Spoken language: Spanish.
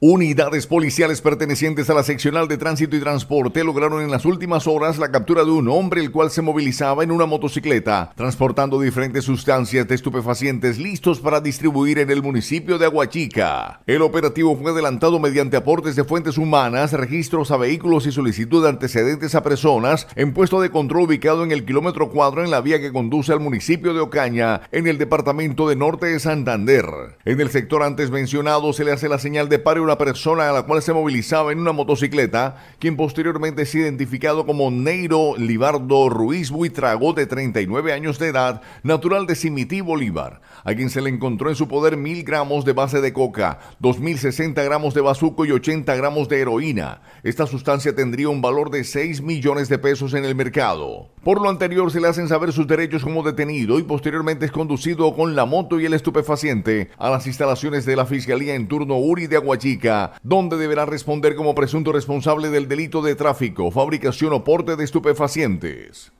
Unidades policiales pertenecientes a la seccional de tránsito y transporte lograron en las últimas horas la captura de un hombre el cual se movilizaba en una motocicleta, transportando diferentes sustancias de estupefacientes listos para distribuir en el municipio de Aguachica. El operativo fue adelantado mediante aportes de fuentes humanas, registros a vehículos y solicitud de antecedentes a personas en puesto de control ubicado en el kilómetro cuadro en la vía que conduce al municipio de Ocaña, en el departamento de Norte de Santander. En el sector antes mencionado se le hace la señal de paro una persona a la cual se movilizaba en una motocicleta, quien posteriormente es identificado como Neiro Libardo Ruiz Buitrago, de 39 años de edad, natural de Simití, Bolívar, a quien se le encontró en su poder mil gramos de base de coca, mil sesenta gramos de bazuco y 80 gramos de heroína. Esta sustancia tendría un valor de 6 millones de pesos en el mercado. Por lo anterior, se le hacen saber sus derechos como detenido y posteriormente es conducido con la moto y el estupefaciente a las instalaciones de la Fiscalía en turno URI de Aguachica donde deberá responder como presunto responsable del delito de tráfico, fabricación o porte de estupefacientes.